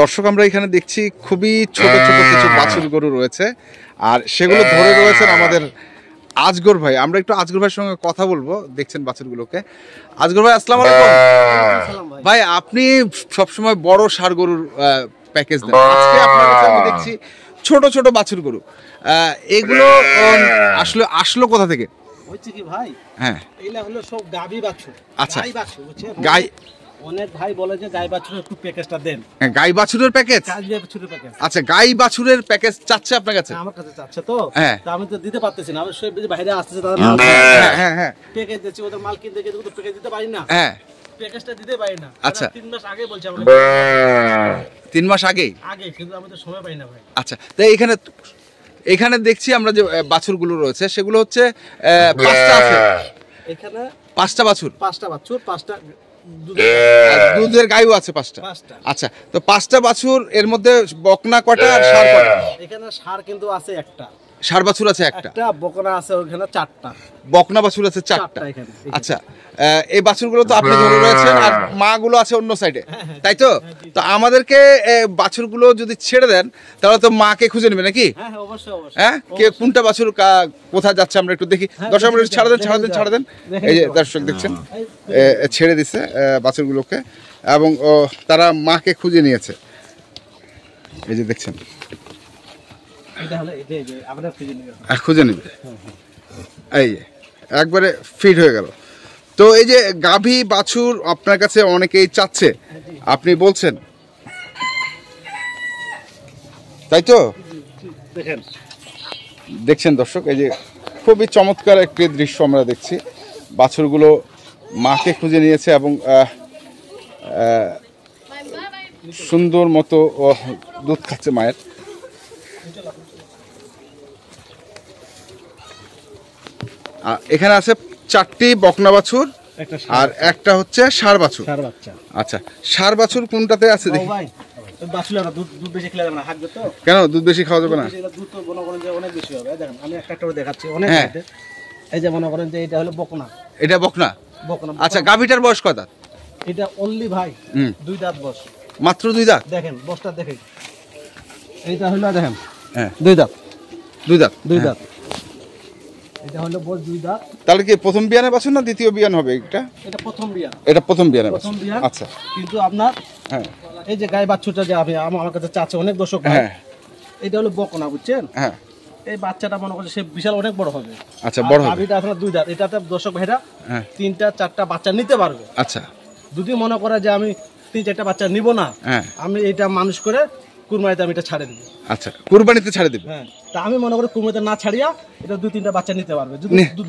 দর্শক আমরা এখানে দেখছি খুবই ছোট ছোট হ্যাঁ। কিছু বাছুর গরু রয়েছে আর সেগুলো ধরে হ্যাঁ। রয়েছেন আমাদের আজগর ভাই আমরা একটু আজগর ভাইয়ের সঙ্গে কথা বলবো দেখছেন বাছুরগুলোকে আজগর ভাই আসসালাম হ্যাঁ। আলাইকুম ভাই আপনি সবসময় বড় সার গরুর প্যাকেজ দেন আজকে আপনার কাছে আমি দেখছি ছোট ছোট বাছুর গরু এগুলো আসলে আসলো কোথা থেকে হচ্ছে কি ভাই হ্যাঁ হলো সব বাছুর আচ্ছা গাই বাছুর গাই অনেক ভাই বলে যে গাই বাছুরের একটু প্যাকেজটা গাই বাছুরের প্যাকেজ আচ্ছা গাই বাছুরের প্যাকেজ চাচ্ছে আপনার কাছে হ্যাঁ, আমার কাছে চাচ্ছে তো হ্যাঁ। আমি তো দিতে পারতেছি না বাইরে আসতেছে হ্যাঁ, হ্যাঁ হ্যাঁ মাল কিনতে দিতে পারি না হ্যাঁ প্যাকেজটা দিতে পারি না আচ্ছা তিন মাস আগে আমরা তিন মাস কিন্তু তো সময় পাই না ভাই আচ্ছা এখানে এখানে দেখছি আমরা যে বাছুরগুলো রয়েছে সেগুলো হচ্ছে এখানে পাঁচটা বাছুর পাঁচটা বাছুর পাঁচটা দুধের গায়ু আছে পাঁচটা আচ্ছা তো পাঁচটা বাছুর এর মধ্যে বকনা কটা আর সার কটা এখানে সার কিন্তু আছে একটা ষাট বাছুর আছে একটা বকনা আছে ওখানে চারটা বকনা বাছুর আছে চারটা আচ্ছা এই বাছুরগুলো তো আপনি ধরে রয়েছেন আর হ্যাঁ। মাগুলো আছে অন্য সাইডে হ্যাঁ, হ্যাঁ। তাই তো তো আমাদেরকে বাছুরগুলো যদি ছেড়ে দেন তাহলে তো মাকে খুঁজে নেবে নাকি হ্যাঁ কে কোনটা বাছুর কোথায় যাচ্ছে আমরা একটু দেখি দর্শক আমরা ছাড়া দেন ছাড়া দেন ছাড়ে দেন এই যে দর্শক দেখছেন ছেড়ে দিছে বাছুরগুলোকে এবং তারা মাকে খুঁজে নিয়েছে এই যে দেখছেন খুঁজে নেবে এই একবারে ফিট হয়ে গেল তো এই যে গাভী বাছুর আপনার কাছে অনেকেই চাচ্ছে আপনি বলছেন তাই তো দেখছেন দর্শক এই যে খুবই চমৎকার একটি দৃশ্য আমরা দেখছি বাছুরগুলো মাকে খুঁজে নিয়েছে এবং সুন্দর মতো দুধ খাচ্ছে মায়ের এখানে আছে চারটি বকনা বাছুর আর একটা হচ্ছে সার বাছুর আচ্ছা সার বাছুর কোনটাতে আছে দেখি কেন দুধ বেশি খাওয়া যাবে না দেখেন আমি একটা দেখাচ্ছি অনেক হ্যাঁ। এই যে মনে করেন যে এটা হলো বকনা এটা বকনা বকনা আচ্ছা গাভিটার বয়স কত এটা অনলি ভাই দুই দাঁত বয়স মাত্র দুই দাঁত দেখেন বসটা দেখেন এইটা হলো দেখেন হ্যাঁ দুই দাঁত দুই দাঁত দুই হ্যাঁ। দাঁত এটা হলো বোস দুই দাঁত তাহলে কি প্রথম বিয়ানে বাছুর না দ্বিতীয় বিয়ান হবে এটা এটা প্রথম বিয়ান এটা প্রথম বিয়ানে প্রথম বিয়ান আচ্ছা কিন্তু আপনার হ্যাঁ এই যে গায়ে বাছুরটা যে আপনি আমার কাছে চাচ্ছে অনেক দর্শক হ্যাঁ এটা হলো বকনা বুঝছেন হ্যাঁ এই বাচ্চাটা মনে করছে সে বিশাল অনেক বড় হবে আচ্ছা বড় হবে গাভিটা আপনার দুই দাঁত এটাতে দর্শক হ্যাঁ তিনটা চারটা বাচ্চা নিতে পারবে আচ্ছা যদি মনে করে যে আমি তিন চারটা বাচ্চা নিব না হ্যাঁ আমি এটা মানুষ করে কুরবানিতে আমি এটা ছাড়ে দেবো আচ্ছা কুরবানিতে ছাড়ে দেবো হ্যাঁ তা আমি মনে করি কুরবানিতে না ছাড়িয়া এটা দুই তিনটা বাচ্চা নিতে পারবে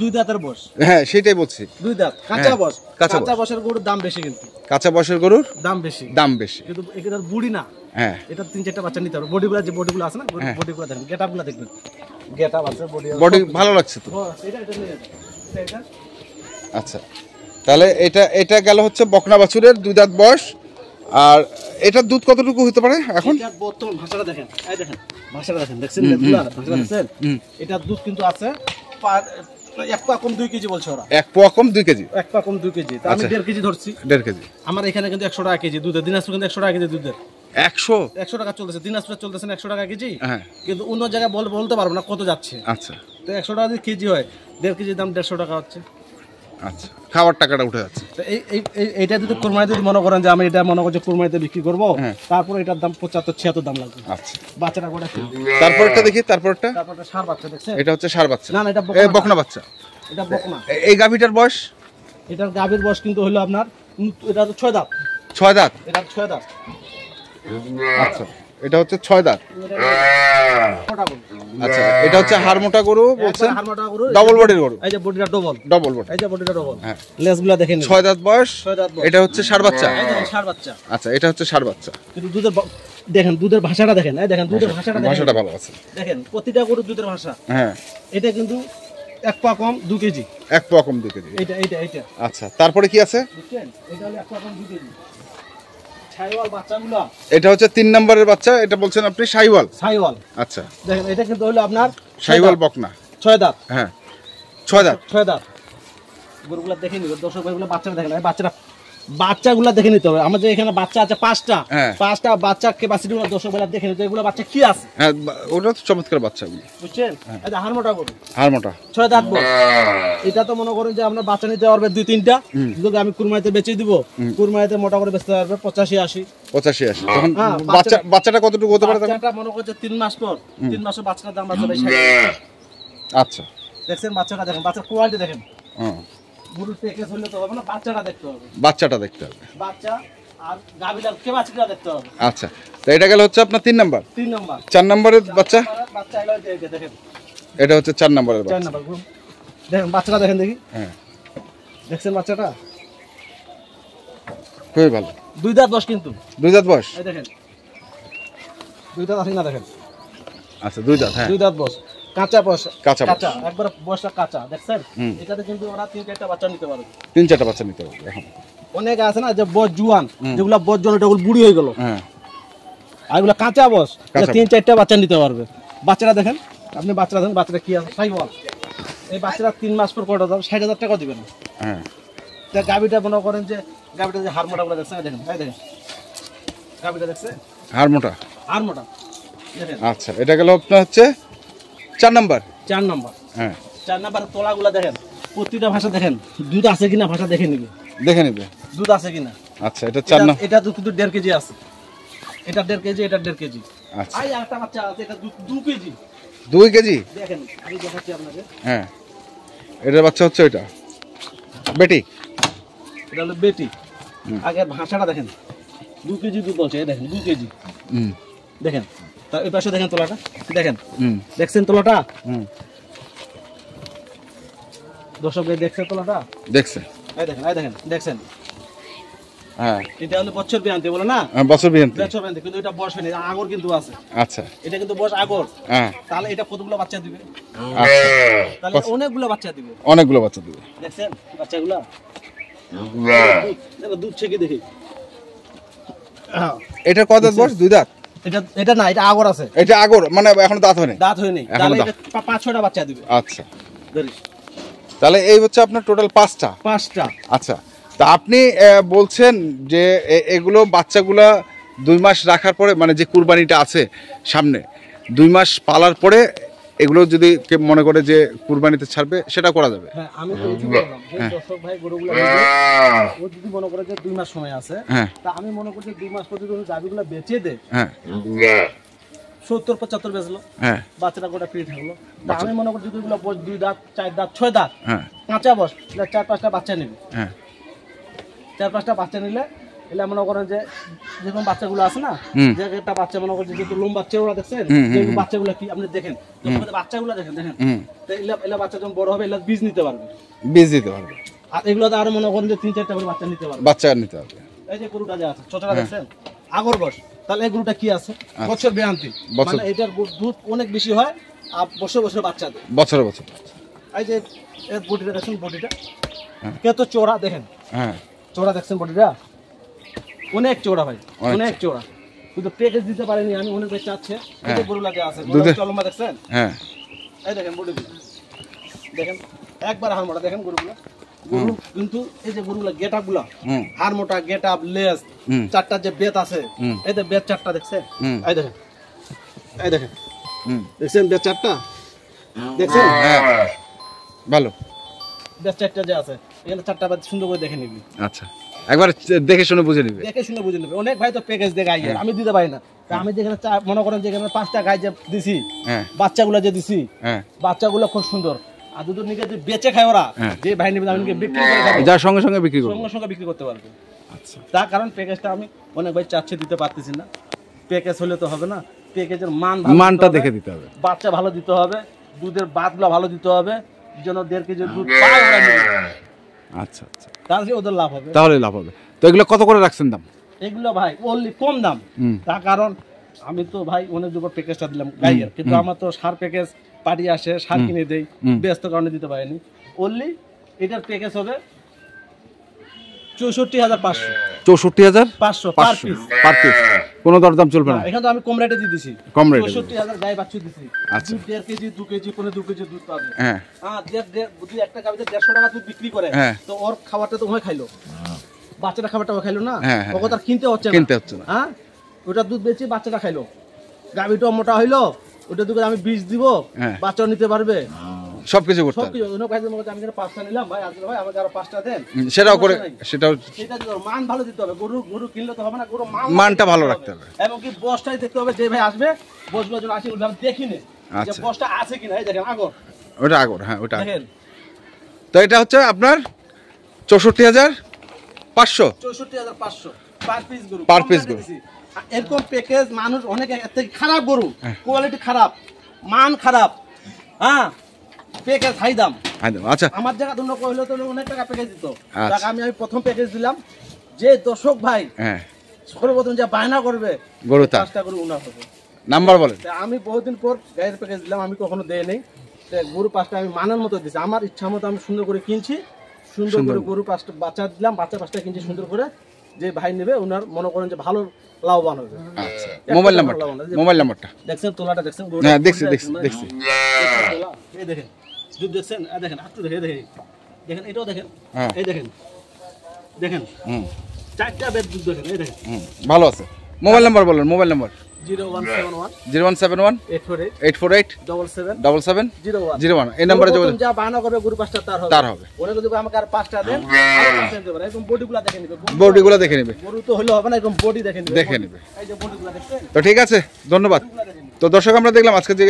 দুই দাঁতের বস হ্যাঁ সেটাই বলছি দুই দাঁত হ্যাঁ, কাঁচা বস কাঁচা বসের গরুর দাম বেশি কিন্তু কাঁচা বসের গরুর দাম বেশি দাম বেশি কিন্তু এটা বুড়ি না হ্যাঁ এটা তিন চারটা বাচ্চা নিতে পারবে বডিগুলো যে বডিগুলো আছে না বডিগুলো হ্যাঁ। দেখবেন গেট আপগুলো দেখবেন গেট আপ আছে বডি বডি ভালো লাগছে তো হ্যাঁ, আচ্ছা তাহলে এটা এটা গেল হচ্ছে বকনা বাছুরের দুই দাঁত বস আর এটার দুধ কতটুকু হতে পারে এখন বর্তমান ভাষাটা দেখেন এই দেখেন ভাষাটা দেখেন দেখছেন ভাষাটা দেখছেন এটা দুধ কিন্তু আছে এক পা কম দুই কেজি বলছে ওরা এক পা কম দুই কেজি এক পা কম দুই কেজি আমি আচ্ছা। দেড় কেজি ধরছি দেড় কেজি আমার এখানে কিন্তু একশো টাকা কেজি দুধের দিনাজপুর কিন্তু একশো টাকা কেজি দুধের একশো একশো টাকা চলতেছে দিনাজপুর চলতেছে একশো টাকা কেজি হ্যাঁ কিন্তু অন্য জায়গায় বলতে পারবো না কত যাচ্ছে আচ্ছা তো একশো টাকা যদি কেজি হয় দেড় কেজির দাম দেড়শো টাকা হচ্ছে আচ্ছা খাওয়ার টাকাটা উঠে যাচ্ছে এইটা যদি কোরমাই যদি মনে করেন যে আমি এটা মনে করছি কোরমাইতে বিক্রি করবো হ্যাঁ। তারপর এটার দাম পঁচাত্তর ছিয়াত্তর দাম লাগবে আচ্ছা বাচ্চাটা গোটা তারপরটা দেখি তারপরটা সার বাচ্চা দেখছে এটা হচ্ছে সার বাচ্চা না না এটা বকনা বাচ্চা এটা বকনা এই গাভিটার বয়স এটার গাভীর বয়স কিন্তু হলো আপনার এটা তো ছয় দাঁত ছয় দাঁত এটা ছয় দাঁত আচ্ছা এটা হচ্ছে ছয় দাঁত আচ্ছা এটা হচ্ছে হারমোটা গরু বলছেন ডবল বডির গরু এই যে বডিটা ডবল ডবল বডি এই যে বডিটা ডবল হ্যাঁ লেজগুলো দেখেন ছয় দাঁত বয়স ছয় দাঁত এটা হচ্ছে ষাড় বাচ্চা ষাড় বাচ্চা আচ্ছা এটা হচ্ছে ষাড় বাচ্চা কিন্তু দুধের দেখেন দুধের ভাষাটা দেখেন এই দেখেন দুধের আচ্ছা, ভাষাটা ভাষাটা ভালো আছে দেখেন প্রতিটা গরু দুধের ভাষা হ্যাঁ এটা কিন্তু এক পা কম দু কেজি এক পা কম দু কেজি এটা এটা এটা আচ্ছা তারপরে কি আছে এটা হলো এক পা কম দু কেজি এটা হচ্ছে তিন নম্বরের বাচ্চা এটা বলছেন আপনি সাইওয়াল সাইওয়াল আচ্ছা দেখেন এটা কিন্তু হলো আপনার সাইওয়াল বকনা ছয় দাঁত হ্যাঁ ছয় দাঁত ছয় দাঁত গরুগুলা দেখে নিব দর্শক ভাইগুলো বাচ্চারা দেখেন বাচ্চারা বাচ্চাগুলা দেখে নিতে হবে আমাদের এখানে বাচ্চা আছে পাঁচটা হ্যাঁ। পাঁচটা বাচ্চা ক্যাপাসিটি গুলো দশ বেলা দেখে নিতে এগুলো বাচ্চা কি আছে হ্যাঁ ওটা তো চমৎকার বাচ্চাগুলো বুঝছেন হ্যাঁ। হারমোটা করুন হারমোটা ছয় দাঁত এটা তো মনে করেন যে আমরা বাচ্চা নিতে পারবে দুই তিনটা যদি আমি কুরমাইতে বেচে দিব কুরমাইতে মোটা করে বেচতে পারবে পঁচাশি আশি পঁচাশি আশি হ্যাঁ, তখন বাচ্চা বাচ্চাটা কতটুকু হতে পারে বাচ্চাটা মনে করছে তিন মাস পর তিন মাসে বাচ্চাটার দাম আছে আচ্ছা দেখছেন বাচ্চাটা দেখেন বাচ্চার কোয়ালিটি দেখেন বাচ্চাটা দেখতে হবে আচ্ছা তো এটা গেল হচ্ছে আপনার তিন নম্বর তিন নাম্বার চার নম্বরের বাচ্চা এটা হচ্ছে চার নম্বরের চার দেখেন বাচ্চাটা দেখেন দেখি হ্যাঁ দেখছেন বাচ্চাটা খুবই ভালো দুই দাঁত বয়স কিন্তু দুই দাঁত বয়স দেখেন দুই দাঁত আছে না দেখেন আচ্ছা দুই দাঁত হ্যাঁ দুই দাঁত বয়স কাঁচা পয়সা কাঁচা কাঁচা একবার বয়সটা কাঁচা দেখছেন কিন্তু ওরা তিন চারটা বাচ্চা নিতে পারবে তিন চারটা বাচ্চা নিতে পারবে অনেক আছে না যে বস জুয়ান যেগুলো বস জোয়ান ওটা বুড়ি হয়ে গেল হ্যাঁ। আর এগুলো কাঁচা বস তিন চারটা বাচ্চা নিতে পারবে বাচ্চারা দেখেন আপনি বাচ্চারা দেখেন বাচ্চারা কি আছে বল এই বাচ্চারা তিন মাস পর কটা দাম ষাট হাজার টাকা দেবেন হ্যাঁ। তা গাভিটা মনে করেন যে গাভিটা যে হারমোটাগুলো দেখছেন তাই দেখেন গাভিটা দেখছে হারমোটা হারমোটা আচ্ছা এটা গেল আপনার হচ্ছে চার নাম্বার চার নাম্বার হ্যাঁ চার নাম্বার তোলাগুলা দেখেন প্রতিটা ভাষা দেখেন দুধ আছে কিনা ভাষা দেখে নিবে দেখে নিবে দুধ আছে কিনা আচ্ছা এটা চার নাম্বার এটা দুধ কিন্তু দেড় কেজি আছে এটা দেড় কেজি এটা দেড় কেজি আচ্ছা আই একটা বাচ্চা আছে এটা দুধ দু কেজি দুই কেজি দেখেন আমি দেখাচ্ছি আপনাকে হ্যাঁ এটার বাচ্চা হচ্ছে এটা বেটি এটা হলো বেটি আগে ভাষাটা দেখেন দু কেজি দুধ বলছে দেখেন দু কেজি হুম দেখেন তা পাশে দেখেন তোলাটা দেখেন দেখছেন তোলাটা দর্শক দেখছেন তোলাটা দেখেন দেখছেন হ্যাঁ এটা হলো বছর বলে না হ্যাঁ, বছর কিন্তু এটা আগর কিন্তু আছে আচ্ছা এটা কিন্তু আগর হ্যাঁ। তাহলে এটা কতগুলো বাচ্চা দিবে আচ্ছা। তাহলে অনেকগুলো বাচ্চা দিবে বাচ্চা দিবে দেখছেন হ্যাঁ। এটা কত বয়স দুই দাঁত এটা এটা না এটা আগর আছে এটা আগর মানে দাঁত হয়নি দাঁত হয়নি আচ্ছা তাহলে এই হচ্ছে আপনার টোটাল পাঁচটা পাঁচটা আচ্ছা তা আপনি বলছেন যে এগুলো বাচ্চাগুলা দুই মাস রাখার পরে মানে যে কুরবানিটা আছে সামনে দুই মাস পালার পরে এগুলো যদি কেউ মনে করে যে কুরবানিতে ছাড়বে সেটা করা যাবে হ্যাঁ, হ্যাঁ, হ্যাঁ। আমি মনে দুই মাস সত্তর পঁচাত্তর বাচ্চাটা গোটা থাকলো আমি মনে দুই চার ছয় চার পাঁচটা বাচ্চা চার পাঁচটা বাচ্চা নিলে এলা মনে করেন যে যেরকম বাচ্চাগুলো আছে না যে একটা বাচ্চা মনে করেন যে লোম বাচ্চাগুলো দেখছেন বাচ্চাগুলো কি আপনি দেখেন বাচ্চাগুলো দেখেন দেখেন তো এলা এলা বাচ্চা যখন বড় হবে এলা বীজ নিতে পারবে বীজ নিতে পারবে আর এগুলো তো আরো মনে করেন যে তিন চারটা করে বাচ্চা নিতে পারবে বাচ্চা নিতে পারবে এই যে গরুটা যে আছে ছোটটা হ্যাঁ। দেখছেন আগর বস তাহলে এই গরুটা কি আছে আচ্ছা। বছর বেয়ান্তি মানে এটার দুধ অনেক বেশি হয় আর বছর বছর বাচ্চা দেয় বছর বছর এই যে এর বডিটা দেখছেন বডিটা হ্যাঁ। কে তো চোরা দেখেন হ্যাঁ চোরা দেখছেন বডিটা অনেক চৌড়া ভাই আচ্ছা। অনেক চৌড়া কিন্তু প্যাকেজ দিতে পারেনি আমি অনেক চাচ্ছে অনেক হ্যাঁ। গরু লাগে আছে চলমা দেখছেন হ্যাঁ এই দেখেন বডিগুলো দেখেন একবার গুলা হাড় মোটা চারটা যে বেত আছে এই যে বেত চারটা দেখছেন এই দেখেন এই দেখেন দেখছেন বেত চারটা দেখছেন হ্যাঁ। ভালো বেত চারটা যে আছে এখানে চারটা সুন্দর করে দেখে নিবি আচ্ছা একবার দেখে শুনে বুঝে নেবে দেখে শুনে বুঝে নেবে অনেক ভাই তো প্যাকেজ দেখে আইয়ার আমি দিতে পারি না আমি যেখানে মনে করেন যেখানে পাঁচটা গাই যে দিছি হ্যাঁ। বাচ্চাগুলো যে দিছি হ্যাঁ। বাচ্চাগুলো খুব সুন্দর আর দুধ নিকে যে বেচে খায় ওরা হ্যাঁ। যে ভাই নেবে আমি বিক্রি করে যার সঙ্গে সঙ্গে বিক্রি করবে সঙ্গে সঙ্গে বিক্রি করতে পারবে আচ্ছা তার কারণ প্যাকেজটা আমি অনেক ভাই চাচ্ছে দিতে পারতেছি না প্যাকেজ হলে তো হবে না প্যাকেজের মান মানটা দেখে দিতে হবে বাচ্চা ভালো দিতে হবে দুধের বাতগুলো ভালো দিতে হবে যেন দেড় কেজি দুধ পায় ওরা আচ্ছা আচ্ছা তাহলে ওদের লাভ হবে তাহলে লাভ হবে তো এগুলো কত করে রাখছেন দাম এগুলো ভাই অনলি কম দাম তার কারণ আমি তো ভাই অনেক দুপুর প্যাকেজটা দিলাম গাইয়ের কিন্তু আমার তো সার প্যাকেজ পাটি আসে সার কিনে দেই ব্যস্ত কারণে দিতে পারিনি অনলি এটার প্যাকেজ হবে চৌষট্টি হাজার পাঁচশো চৌষট্টি হাজার পাঁচশো পিস পার পিস দরদাম চলবে না তো আমি কম রেটে দিয়ে দিছি কম রেটে বাচ্চু দিছি আচ্ছা 1.5 কেজি 2 কেজি 2 কেজি দুধ পাবে হ্যাঁ হ্যাঁ একটা গাবিতে 150 টাকা দুধ বিক্রি করে হ্যাঁ। তো ওর খাবারটা তো ওই খাইলো বাচ্চাটা খাবারটা খাইলো না হ্যাঁ, হ্যাঁ, ওকে তার কিনতে হচ্ছে না কিনতে হচ্ছে না হ্যাঁ ওটা দুধ বেচে বাচ্চাটা খাইলো গাবিটা মোটা হইলো ওটা দুধ আমি বীজ দিব বাচ্চা নিতে পারবে সব কিছু করতে সেটাও করে সেটাও মান ভালো দিতে হবে গরু গরু কিনলে তো হবে না গরু মানটা ভালো রাখতে হবে এবং কি বসটাই দেখতে হবে যে ভাই আসবে বসগুলো যখন আসি দেখিনি আচ্ছা। বসটা আছে কিনা এই দেখেন আগর ওটা আগর হ্যাঁ ওটা তো এটা হচ্ছে আপনার চৌষট্টি হাজার পাঁচশো চৌষট্টি হাজার পাঁচশো পার পিস গরু এরকম প্যাকেজ মানুষ অনেক খারাপ গরু কোয়ালিটি হ্যাঁ। খারাপ মান খারাপ হ্যাঁ প্যাকেজ হাই দাম হাই দাম আচ্ছা আমার জায়গা তো অনেক টাকা প্যাকেজ দিত টাকা আচ্ছা। আমি আমি প্রথম প্যাকেজ দিলাম যে দর্শক ভাই হ্যাঁ সর্বপ্রথম যা বায়না করবে গরু চেষ্টা করে উনা হবে নাম্বার বলেন আমি বহুদিন পর গায়ের প্যাকেজ দিলাম আমি কখনো দেই নাই গরু পাঁচটা আমি মানার মতো দিছি আমার ইচ্ছা মতো আমি সুন্দর করে কিনছি সুন্দর করে গরু পাঁচটা বাচ্চা দিলাম বাচ্চা পাঁচটা কিনছি সুন্দর করে যে ভাই নেবে ওনার মনে করেন যে ভালো লাভবান হবে আচ্ছা। মোবাইল নাম্বার মোবাইল নাম্বারটা দেখছেন তোলাটা দেখছেন হ্যাঁ দেখছি দেখছি দেখছি এই দেখেন দেখেন দেখেন দেখেন দেখেন চারটা ভালো আছে মোবাইল নাম্বার বলুন mobile number zero one seven one eight four eight double seven double seven zero zero one এই যা করবে পাঁচটা তার হবে আমাকে আর পাঁচটা বডিগুলা দেখে দেখে তো হলে হবে না বডি দেখে দেখে তো ঠিক আছে ধন্যবাদ তো দর্শক আমরা দেখলাম আজকে যে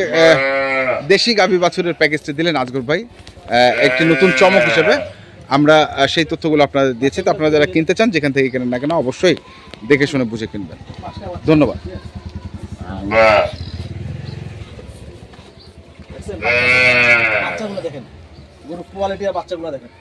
দেশি গাভি বাছুরের প্যাকেজটি দিলেন আজগর ভাই একটি নতুন চমক হিসেবে আমরা সেই তথ্যগুলো আপনাদের দিয়েছি তো আপনারা যারা কিনতে চান যেখান থেকে কেনেন না কেন অবশ্যই দেখে শুনে বুঝে কিনবেন ধন্যবাদ আচ্ছা, আচ্ছা, দেখেন কোয়ালিটি আর বাচ্চাগুলো দেখেন